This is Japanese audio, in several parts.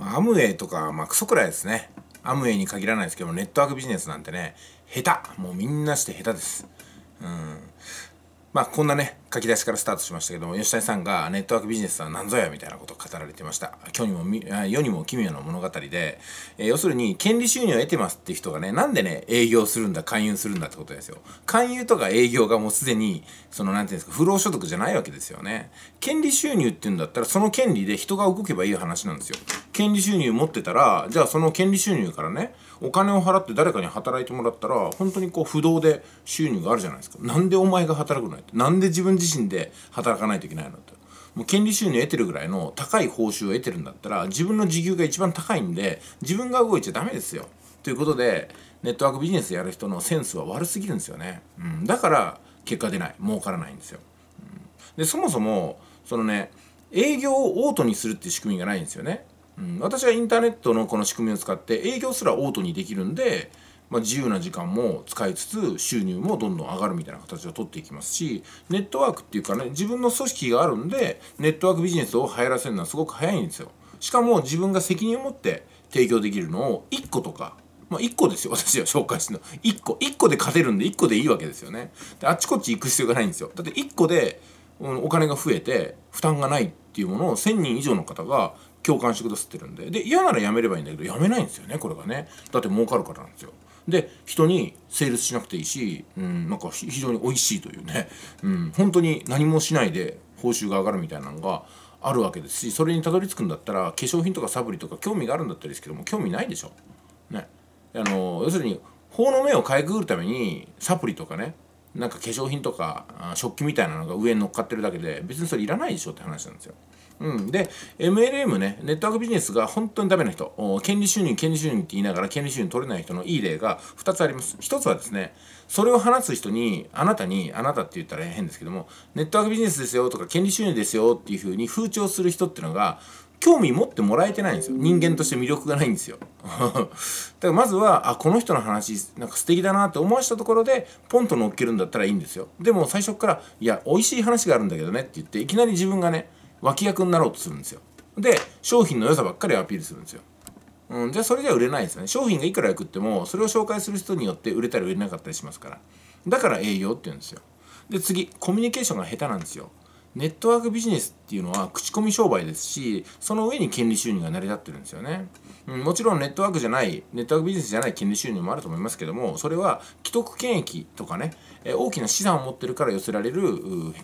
アムウェイとか、まあ、クソくらいですね。アムウェイに限らないですけど、ネットワークビジネスなんてね、下手もうみんなして下手です。うん。まあ、こんなね、書き出しからスタートしましたけども、吉谷さんがネットワークビジネスは何ぞやみたいなことを語られてました。今日にも、世にも奇妙な物語で、えー、要するに、権利収入を得てますって人がね、なんでね、営業するんだ、勧誘するんだってことですよ。勧誘とか営業がもうすでに、その、なんていうんですか、不労所得じゃないわけですよね。権利収入っていうんだったら、その権利で人が動けばいい話なんですよ。権利収入持ってたら、じゃあその権利収入からね、お金を払って誰かに働いてもらったら、本当にこう、不動で収入があるじゃないですか。なんでお前が働くのよって。なんで自分自自身で働かないといけないのと。もう権利収入を得てるぐらいの高い報酬を得てるんだったら自分の時給が一番高いんで自分が動いちゃダメですよ。ということでネットワークビジネスやる人のセンスは悪すぎるんですよね。うん、だから結果出ない儲からないんですよ。うん、でそもそもそのね営業をオートにするって仕組みがないんですよね。うん、私はインターネットのこの仕組みを使って営業すらオートにできるんでまあ、自由な時間も使いつつ収入もどんどん上がるみたいな形をとっていきますしネットワークっていうかね自分の組織があるんでネットワークビジネスを流行らせるのはすごく早いんですよしかも自分が責任を持って提供できるのを1個とかまあ、1個ですよ私は紹介してるの1個1個で勝てるんで1個でいいわけですよねであっちこっち行く必要がないんですよだって1個で、うん、お金が増えて負担がないっていうものを1,000人以上の方が共感してくださってるんでで嫌ならやめればいいんだけどやめないんですよねこれがねだって儲かるからなんですよで人にセールスしなくていいし、うん、なんか非常に美味しいというね、うん、本当に何もしないで報酬が上がるみたいなのがあるわけですしそれにたどり着くんだったら化粧品とかサブリとか興味があるんだったりですけども興味ないでしょ。ね、あの要するに法の目をかいくぐるためにサプリとかねなんか化粧品とか食器みたいなのが上に乗っかってるだけで別にそれいらないでしょって話なんですよ。うん、で、MLM ね、ネットワークビジネスが本当にダメな人、権利収入、権利収入って言いながら権利収入取れない人のいい例が2つあります。1つはですね、それを話す人に、あなたに、あなたって言ったら変ですけども、ネットワークビジネスですよとか権利収入ですよっていうふうに風潮する人っていうのが、興味持ってもらえてないんですよ。人間として魅力がないんですよ。だからまずは、あ、この人の話、なんか素敵だなって思わしたところで、ポンと乗っけるんだったらいいんですよ。でも最初から、いや、美味しい話があるんだけどねって言って、いきなり自分がね、脇役になろうとするんですよ。で、商品の良さばっかりアピールするんですよ。うん、じゃあそれじゃ売れないですよね。商品がいくら良くっても、それを紹介する人によって売れたり売れなかったりしますから。だから営業って言うんですよ。で、次、コミュニケーションが下手なんですよ。ネットワークビジネスっていうのは口コミ商売ですし、その上に権利収入が成り立ってるんですよね。うん、もちろんネットワークじゃない、ネットワークビジネスじゃない権利収入もあると思いますけども、それは既得権益とかね、え大きな資産を持ってるから寄せられる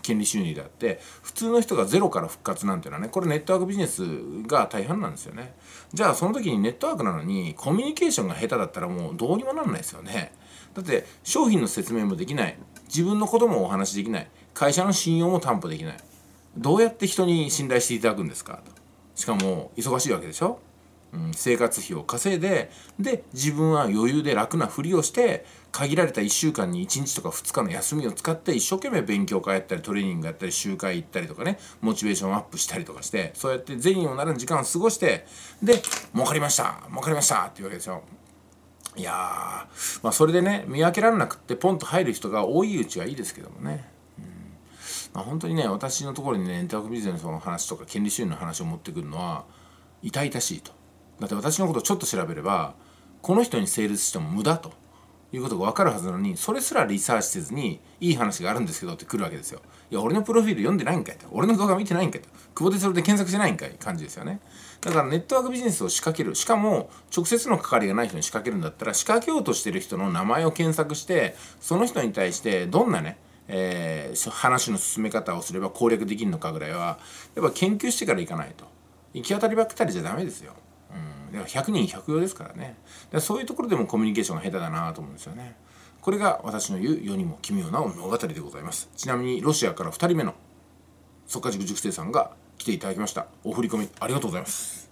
権利収入であって、普通の人がゼロから復活なんていうのはね、これネットワークビジネスが大半なんですよね。じゃあその時にネットワークなのにコミュニケーションが下手だったらもうどうにもなんないですよね。だって商品の説明もできない、自分のこともお話しできない。会社の信用も担保できないどうやって人に信頼していただくんですかとしかも忙しいわけでしょ、うん、生活費を稼いでで自分は余裕で楽なふりをして限られた1週間に1日とか2日の休みを使って一生懸命勉強会やったりトレーニングやったり集会行ったりとかねモチベーションアップしたりとかしてそうやって善意をなる時間を過ごしてで儲かりました儲かりましたっていうわけでしょいやまあ、それでね見分けられなくってポンと入る人が多いうちはいいですけどもねまあ、本当にね私のところにねエンタークビジネスの話とか権利収入の話を持ってくるのは痛々しいとだって私のことをちょっと調べればこの人に成立しても無駄ということが分かるはずなのにそれすらリサーチせずにいい話があるんですけどって来るわけですよいや俺のプロフィール読んでないんかいと俺の動画見てないんかいと久保それで検索してないんかい感じですよねだからネットワークビジネスを仕掛けるしかも直接の関わりがない人に仕掛けるんだったら仕掛けようとしてる人の名前を検索してその人に対してどんなねえー、話の進め方をすれば攻略できるのかぐらいはやっぱ研究してから行かないと行き当たりばったりじゃダメですよ。うん、100人100用ですからねらそういうところでもコミュニケーションが下手だなと思うんですよね。これが私の言う世にも奇妙な物語でございます。ちなみにロシアから2人目の即家塾塾生さんが来ていただきました。お振り込みありがとうございます。